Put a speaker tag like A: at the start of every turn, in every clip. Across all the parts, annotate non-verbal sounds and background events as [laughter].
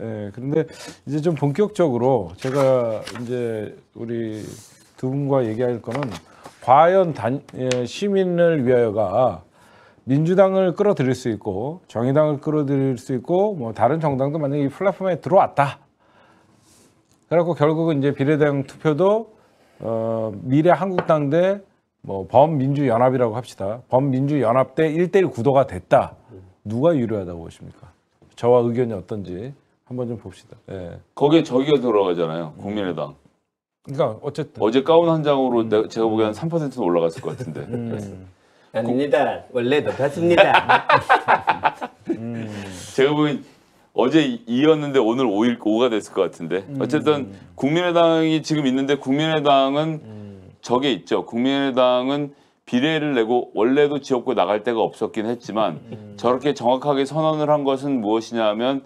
A: 예, 그런데 이제 좀 본격적으로 제가 이제 우리 두 분과 얘기할 거는 과연 단, 예, 시민을 위하여가 민주당을 끌어들일 수 있고 정의당을 끌어들일 수 있고 뭐 다른 정당도 만약에 이 플랫폼에 들어왔다. 그래갖고 결국은 이제 비례대당 투표도 어, 미래 한국당 대 뭐 범민주연합이라고 합시다. 범민주연합 대일대일 구도가 됐다. 누가 유리하다고 보십니까? 저와 의견이 어떤지 한번 좀 봅시다. 예.
B: 거기에 저기가 들어가잖아요. 국민의당.
A: 그러니까 어쨌든
B: 어제 가운 한 장으로 내- 제가 보기엔 3%는 올라갔을 것 같은데. 음.
C: 아닙니다. 원래 높았습니다. [laughs]
B: 음. 제가 보기엔 어제 2였는데 오늘 5일 5가 됐을 것 같은데. 음. 어쨌든 국민의당이 지금 있는데 국민의당은 저게 있죠. 국민의당은 비례를 내고 원래도 지역구 나갈 데가 없었긴 했지만 저렇게 정확하게 선언을 한 것은 무엇이냐면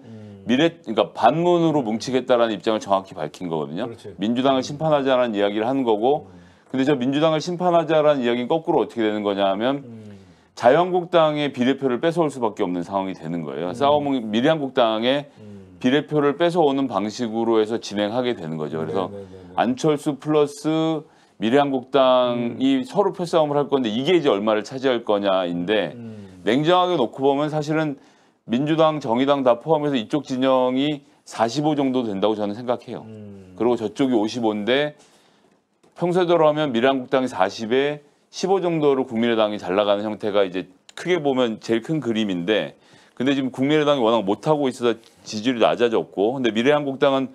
B: 미래 그러니까 반문으로 뭉치겠다라는 입장을 정확히 밝힌 거거든요. 그렇지. 민주당을 심판하자라는 이야기를 하는 거고 음. 근데 저 민주당을 심판하자라는 이야기는 거꾸로 어떻게 되는 거냐면 하 음. 자유한국당의 비례표를 뺏어올 수밖에 없는 상황이 되는 거예요. 음. 싸움은 미래한국당의 음. 비례표를 뺏어오는 방식으로 해서 진행하게 되는 거죠. 네, 그래서 네네네. 네, 네. 안철수 플러스 미래한국당이 음. 서로 표싸움을 할 건데 이게 이제 얼마를 차지할 거냐인데 음. 냉정하게 놓고 보면 사실은 민주당, 정의당 다 포함해서 이쪽 진영이 45 정도 된다고 저는 생각해요. 음. 그리고 저쪽이 55인데 평소대로 하면 미래한국당이 40에 15 정도로 국민의당이 잘 나가는 형태가 이제 크게 보면 제일 큰 그림인데 근데 지금 국민의당이 워낙 못하고 있어서 지지율이 낮아졌고 근데 미래한국당은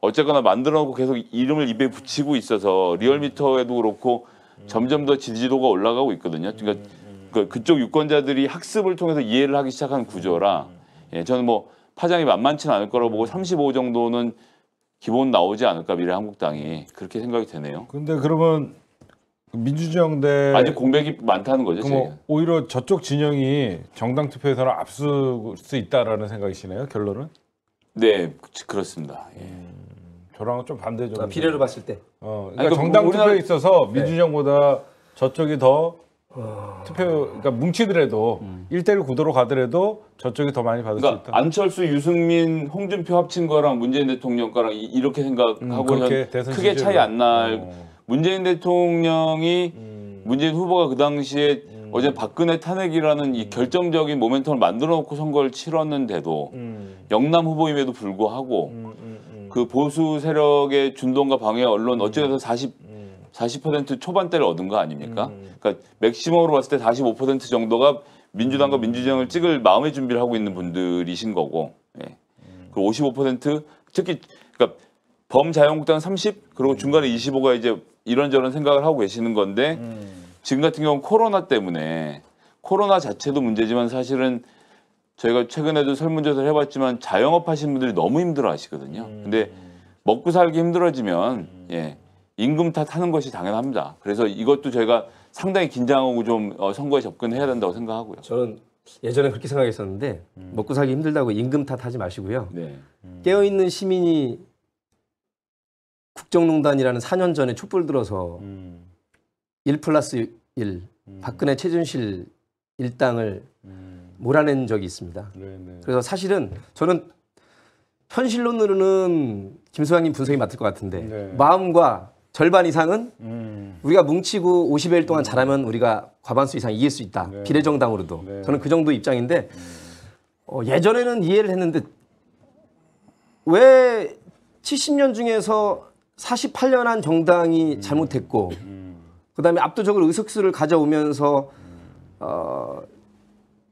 B: 어쨌거나 만들어 놓고 계속 이름을 입에 붙이고 있어서 리얼미터에도 그렇고 음. 점점 더 지지도가 올라가고 있거든요. 그러니까 음. 그, 그쪽 유권자들이 학습을 통해서 이해를 하기 시작한 구조라 예, 저는 뭐 파장이 만만치는 않을 거라고 보고 35 정도는 기본 나오지 않을까 미래 한국당이 그렇게 생각이 되네요. 그런데
A: 그러면 민주정 대 아직
B: 공백이 많다는 거죠. 뭐
A: 오히려 저쪽 진영이 정당 투표에서는 앞설 수 있다라는 생각이시네요. 결론은?
C: 네
B: 그렇습니다. 예. 음,
A: 저랑은 좀 반대죠. 아, 그러니까
C: 비례를 봤을 때. 어, 그러니까 아니, 정당
A: 우리나라... 투표에 있어서 민주정보다 네. 저쪽이 더 어... 투표 그러니까 뭉치더라도 1대1 구도로 가더라도 저쪽이 더 많이 받을 그러니까 수 있다.
B: 안철수, 유승민, 홍준표 합친 거랑 문재인 대통령 거랑 이, 이렇게 음, 생각하고 음, 크게 차이 안 날. 어. 문재인 대통령이 음. 문재인 후보가 그 당시에 음. 어제 박근혜 탄핵이라는 이 음. 결정적인 모멘텀을 만들어 놓고 선거를 치렀는데도 음. 영남 후보임에도 불구하고 그 보수 세력의 준동과 방해 언론 어찌돼서 40 40% 초반대를 얻은 거 아닙니까? 음. 그러니까 맥시멈으로 봤을 때 45% 정도가 민주당과 음. 민주정을 찍을 마음의 준비를 하고 있는 분들이신 거고, 예. 음. 그리고 55% 특히 그러니까 범자유한국당 30 그리고 음. 중간에 25가 이제 이런저런 생각을 하고 계시는 건데 음. 지금 같은 경우 는 코로나 때문에 코로나 자체도 문제지만 사실은 저희가 최근에도 설문조사를 해봤지만 자영업 하시는 분들이 너무 힘들어 하시거든요. 음. 근데 먹고 살기 힘들어지면 예. 임금 탓하는 것이 당연합니다. 그래서 이것도 저희가 상당히 긴장하고 좀 어, 선거에 접근해야 된다고 생각하고요.
C: 저는 예전에 그렇게 생각했었는데 음. 먹고 살기 힘들다고 임금 탓하지 마시고요. 네. 음. 깨어 있는 시민이 국정농단이라는 4년 전에 촛불 들어서 음. 1 플러스 1 음. 박근혜 최준실 일당을 음. 몰아낸 적이 있습니다. 네네. 네. 그래서 사실은 저는 현실론으로는 김소장님 분석이 맞을 것 같은데 네. 마음과 절반 이상은 음. 우리가 뭉치고 50일 동안 음. 잘하면 우리가 과반수 이상 이길 수 있다. 네. 비례정당으로도. 네. 저는 그 정도 입장인데 음. 어, 예전에는 이해를 했는데 왜 70년 중에서 48년 한 정당이 음. 잘못했고 음. 그다음에 압도적으로 의석수를 가져오면서 어,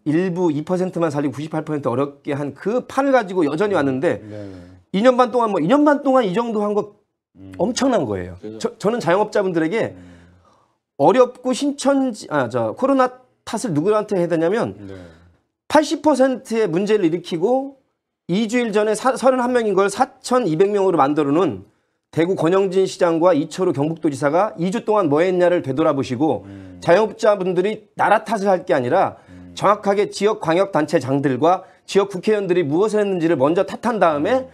C: 일부 2%만 살리고 98% 어렵게 한 그 판을 가지고 여전히 왔는데 네. 2년 반 동안 뭐 2년 반 동안 이 정도 한거 음. 엄청난 거예요. 그 저, 는 자영업자분들에게 음. 어렵고 신천지 아저 코로나 탓을 누구한테 해야 되냐면 네. 80%의 문제를 일으키고 2주일 전에 사, 31명인 걸 4,200명으로 만들어 놓은 대구 권영진 시장과 이철우 경북도지사가 2주 동안 뭐 했냐를 되돌아보시고 음. 자영업자분들이 나라 탓을 할 게 아니라 음. 정확하게 지역 광역단체장들과 지역 국회의원들이 무엇을 했는지를 먼저 탓한 다음에 음.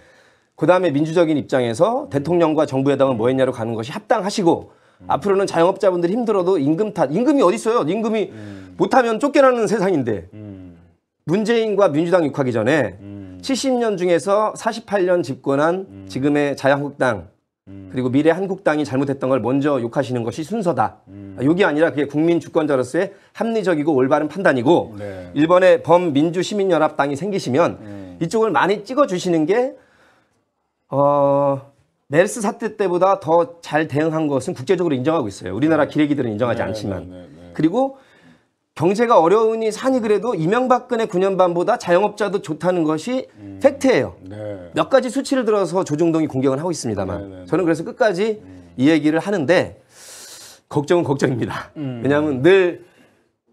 C: 그 다음에 민주적인 입장에서 대통령과 정부 회당은뭐 했냐로 가는 것이 합당하시고 음. 앞으로는 자영업자분들이 힘들어도 임금 탓 임금이 어디 있어요 임금이 음. 못하면 쫓겨나는 세상인데 음. 문재인과 민주당 육하기 전에 음. 70년 중에서 48년 집권한 음. 지금의 자유한국당 음. 그리고 미래 한국당이 잘못했던 걸 먼저 욕하시는 것이 순서다. 음. 욕이 아, 아니라 그게 국민 주권자로서의 합리적이고 올바른 판단이고 네. 일본의 범민주시민연합당이 생기시면 음. 이쪽을 많이 찍어주시는 게 어, 메르스 사태 때보다 더 잘 대응한 것은 국제적으로 인정하고 있어요. 우리나라 네. 기레기들은 인정하지 네, 않지만. 네, 그리고 경제가 어려우니 산이 그래도 이명박근혜 9년 반보다 자영업자도 좋다는 것이 음, 팩트예요. 네. 몇 가지 수치를 들어서 조중동이 공격을 하고 있습니다만 네네. 저는 그래서 끝까지 음. 이 얘기를 하는데 걱정은 걱정입니다. 음. 왜냐하면 늘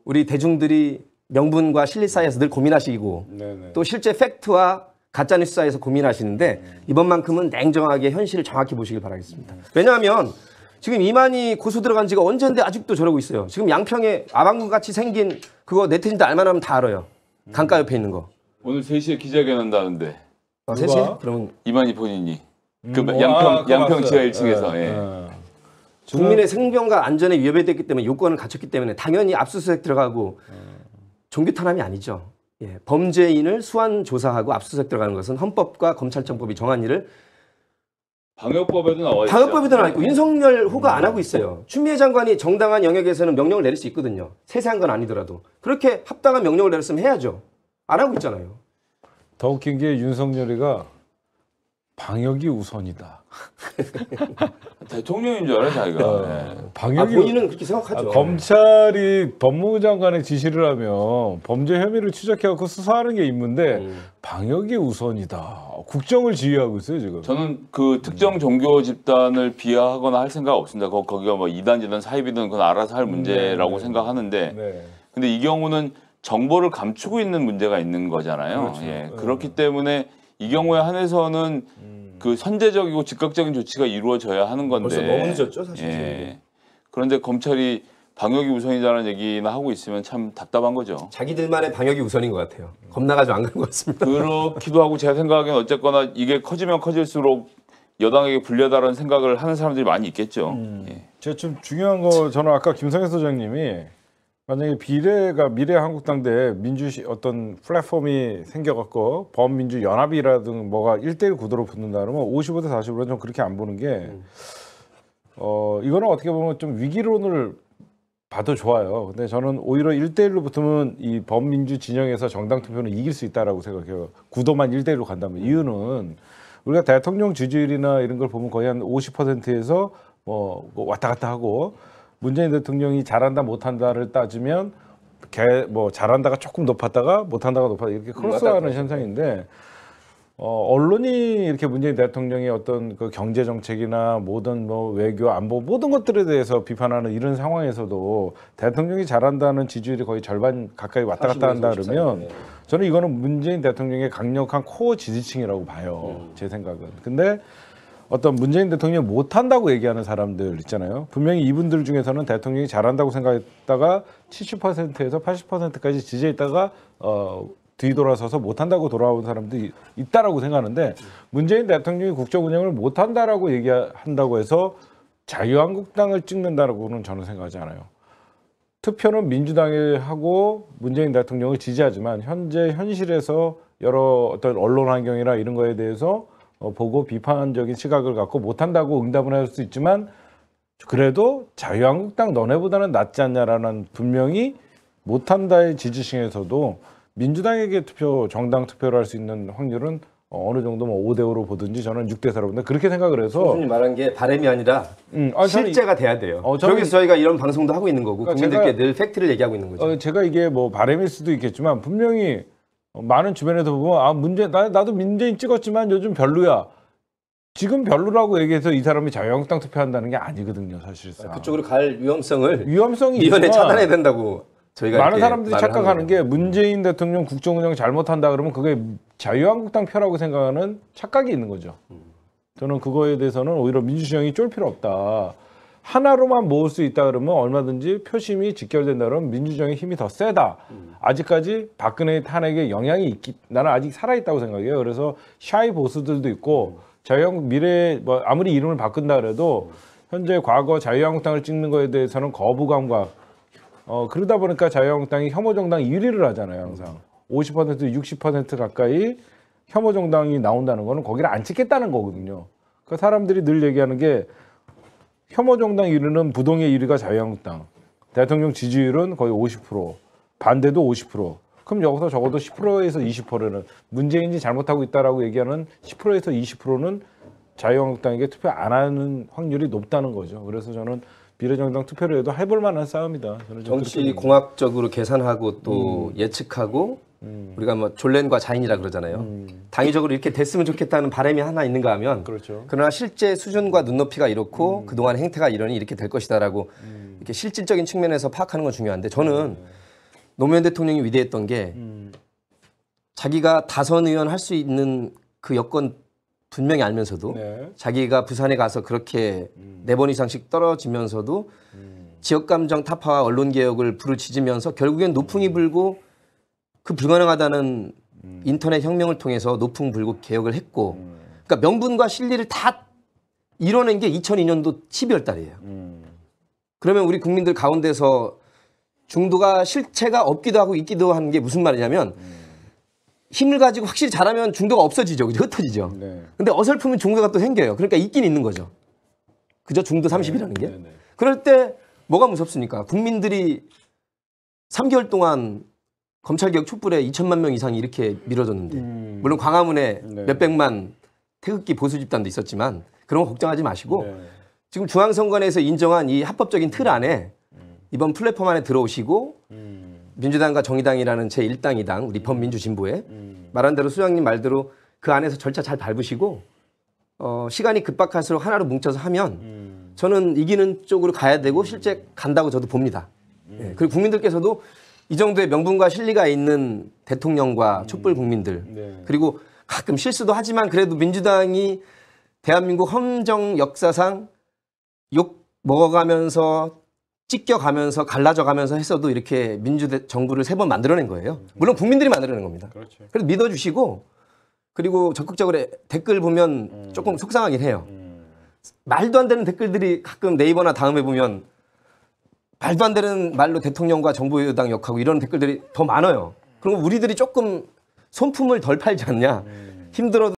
C: 우리 대중들이 명분과 실리 사이에서 늘 고민하시고 네네. 또 실제 팩트와 가짜 뉴스사에서 이 고민하시는데 이번만큼은 냉정하게 현실을 정확히 보시길 바라겠습니다. 왜냐하면 지금 이만희 고소 들어간 지가 언젠데 아직도 저러고 있어요. 지금 양평에 아방구 같이 생긴 그거 네티즌들 알만하면 다 알아요. 강가 옆에 있는 거. 오늘 3시에 기자회견한다는데. 아, 3시? 그러면
B: 이만희 본인이 그 음, 양평 아, 양평 지하 1층에서. 예. 예.
C: 국민의 생명과 안전에 위협이 됐기 때문에 요건을 갖췄기 때문에 당연히 압수수색 들어가고 네. 종교 탄압이 아니죠. 예, 범죄인을 수환 조사하고 압수수색 들어가는 것은 헌법과 검찰청법이 정한 일을
B: 방역법에도 나와 있죠. 방역법에도 나와 있고 네. 윤석열
C: 후가안 음. 하고 있어요. 추미애 장관이 정당한 영역에서는 명령을 내릴 수 있거든요. 세세한 건 아니더라도 그렇게 합당한 명령을 내렸으면 해야죠. 안 하고 있잖아요.
A: 더 웃긴 게 윤석열이가 방역이 우선이다.
B: [laughs] 대통령인 줄 알아 자기가. 네.
A: 방역이 아, 본인은
C: 그렇게 생각하죠. 아,
A: 검찰이 법무부 장관의 지시를 하면 범죄 혐의를 추적해갖고 수사하는 게 임무인데 음. 방역이 우선이다. 국정을
B: 지휘하고 있어요 지금. 저는 그 특정 음. 종교 집단을 비하하거나 할 생각 없습니다. 거, 거기가 뭐 이단이든 사입이든 그건 알아서 할 음, 문제라고 네, 네. 생각하는데 네. 근데 이 경우는 정보를 감추고 있는 문제가 있는 거잖아요. 그렇죠. 예. 네. 그렇기 때문에 이 경우에 한해서는 그 선제적이고 즉각적인 조치가 이루어져야 하는 건데 벌써 너무 늦었죠 사실. 예. 그런데 검찰이 방역이 우선이라는 얘기나 하고 있으면 참 답답한 거죠.
C: 자기들만의 방역이 우선인 것 같아요. 겁나가지고 안 가는 것 같습니다.
B: 그렇기도 하고 제생각엔 어쨌거나 이게 커지면 커질수록 여당에게 불리하다는 생각을 하는 사람들이 많이 있겠죠. 음. 예. 제가
A: 좀 중요한 거 저는 아까 김성현 소장님이 만약에 비례가 미래 한국당 대 민주 어떤 플랫폼이 생겨갖고 범민주 연합이라든 뭐가 일대일 구도로 붙는다 그러면 55대 40으로는 좀 그렇게 안 보는 게 음. 어, 이거는 어떻게 보면 좀 위기론을 봐도 좋아요. 근데 저는 오히려 일대일로 붙으면 이 범민주 진영에서 정당 투표는 이길 수 있다라고 생각해요. 구도만 일대일로 간다면 음. 이유는 우리가 대통령 지지율이나 이런 걸 보면 거의 한 50%에서 뭐, 뭐 왔다 갔다 하고 문재인 대통령이 잘한다 못한다를 따지면 개 뭐 잘한다가 조금 높았다가 못한다가 높아다 이렇게 음, 크로스하는 현상인데 어, 언론이 이렇게 문재인 대통령의 어떤 그 경제 정책이나 모든 뭐 외교 안보 모든 것들에 대해서 비판하는 이런 상황에서도 대통령이 잘한다는 지지율이 거의 절반 가까이 왔다 갔다 한다 그러면 네. 저는 이거는 문재인 대통령의 강력한 코어 지지층이라고 봐요 음. 제 생각은. 근데 어떤 문재인 대통령이 못한다고 얘기하는 사람들 있잖아요. 분명히 이분들 중에서는 대통령이 잘한다고 생각했다가 70%에서 80%까지 지지했다가 어, 뒤돌아서서 못한다고 돌아온 사람들이 있다라고 생각하는데 문재인 대통령이 국정 운영을 못한다라고 얘기한다고 해서 자유한국당을 찍는다라고는 저는 생각하지 않아요. 투표는 민주당이 하고 문재인 대통령을 지지하지만 현재 현실에서 여러 어떤 언론 환경이나 이런 거에 대해서 어, 보고 비판적인 시각을 갖고 못한다고 응답을 할 수 있지만 그래도 자유한국당 너네보다는 낫지 않냐라는 분명히 못한다의 지지층에서도 민주당에게 투표 정당 투표를 할 수 있는 확률은 어느 정도 뭐 5대 5로 보든지 저는 6대 4로 본다 그렇게 생각을 해서 교수님
C: 말한 게 바램이 아니라 음, 아, 실제가 돼야 돼요. 어, 저는, 여기서 저희가 이런 방송도 하고 있는 거고 그러니까 국민들께 제가, 늘 팩트를 얘기하고 있는
A: 거죠. 어, 제가 이게 뭐 바램일 수도 있겠지만 분명히 어, 많은 주변에서 보면 아 문제 나, 나도 민재인 찍었지만 요즘 별로야. 지금 별로라고 얘기해서 이 사람이 자유한국당 투표한다는 게 아니거든요, 사실상.
C: 그쪽으로 갈 위험성을 위험성이 위원회 차단해야 된다고 저희가 많은 사람들이 착각하는
A: 게 문재인 대통령 국정운영 잘못한다 그러면 그게 자유한국당 표라고 생각하는 착각이 있는 거죠. 음. 저는 그거에 대해서는 오히려 민주주의이 쫄 필요 없다. 하나로만 모을 수 있다 그러면 얼마든지 표심이 직결된다 그러면 민주정의 힘이 더 세다. 아직까지 박근혜 탄핵에 영향이 있기 나는 아직 살아 있다고 생각해요. 그래서 샤이 보수들도 있고 자유형 미래 뭐 아무리 이름을 바꾼다 그래도 현재 과거 자유한국당을 찍는 거에 대해서는 거부감과 어 그러다 보니까 자유한국당이 혐오정당 1위를 하잖아요 항상 50% 60% 가까이 혐오정당이 나온다는 거는 거기를 안 찍겠다는 거거든요. 그 사람들이 늘 얘기하는 게 혐오정당 이르는 부동의 1위가 자유한국당. 대통령 지지율은 거의 50%, 반대도 50%. 그럼 여기서 적어도 10%에서 20%는 문재인이 잘못하고 있다라고 얘기하는 10%에서 20%는 자유한국당에게 투표 안 하는 확률이 높다는 거죠. 그래서 저는 비례정당 투표를 해도 해볼 만한 싸움이다. 저는 정치
C: 공학적으로 계산하고 또 음. 예측하고 음. 우리가 뭐 졸렌과 자인이라 그러잖아요. 음. 당위적으로 이렇게 됐으면 좋겠다는 바람이 하나 있는가 하면 그렇죠. 그러나 실제 수준과 눈높이가 이렇고 음. 그동안 행태가 이러니 이렇게 될 것이다라고 음. 이렇게 실질적인 측면에서 파악하는 건 중요한데 저는 음. 노무현 대통령이 위대했던 게 음. 자기가 다선 의원 할 수 있는 그 여건 분명히 알면서도 네. 자기가 부산에 가서 그렇게 네 번 이상씩 떨어지면서도 지역 감정 타파와 언론 개혁을 부르짖으면서 결국엔 노풍이 불고 그 불가능하다는 음. 인터넷 혁명을 통해서 높은 불국 개혁을 했고 음. 그러니까 명분과 실리를 다 이뤄낸 게 2002년도 12월 달이에요. 음. 그러면 우리 국민들 가운데서 중도가 실체가 없기도 하고 있기도 하는 게 무슨 말이냐면 음. 힘을 가지고 확실히 잘하면 중도가 없어지죠. 그죠? 흩어지죠. 네. 근데 어설프면 중도가 또 생겨요. 그러니까 있긴 있는 거죠. 그죠? 중도 30이라는 게. 네, 네, 그럴 때 뭐가 무섭습니까? 국민들이 3개월 동안 검찰개혁 촛불에 2천만 명 이상이 이렇게 밀어줬는데 음. 물론 광화문에 네. 몇백만 태극기 보수 집단도 있었지만 그런 거 걱정하지 마시고 네. 지금 중앙선관위에서 인정한 이 합법적인 틀 안에 이번 플랫폼 안에 들어오시고 음. 민주당과 정의당이라는 제 1당이당 리 범민주진보에 음. 음. 말한 대로 수장님 말대로 그 안에서 절차 잘 밟으시고 어, 시간이 급박할수록 하나로 뭉쳐서 하면 음. 저는 이기는 쪽으로 가야 되고 실제 음. 간다고 저도 봅니다. 예, 그리고 국민들께서도 이 정도의 명분과 실리가 있는 대통령과 음. 촛불 국민들 네. 그리고 가끔 실수도 하지만 그래도 민주당이 대한민국 헌정 역사상 욕 먹어가면서 찢겨가면서 갈라져가면서 했어도 이렇게 민주 대 정부를 세 번 만들어낸 거예요. 음. 물론 국민들이 만들어낸 겁니다. 그렇죠. 그래서 믿어주시고 그리고 적극적으로 댓글 보면 음. 조금 속상하긴 해요. 음. 말도 안 되는 댓글들이 가끔 네이버나 다음에 보면 말도 안 되는 말로 대통령과 정부 여당 역하고 이런 댓글들이 더 많아요. 그럼 우리들이 조금 손품을 덜 팔지 않냐. 네. 힘들어도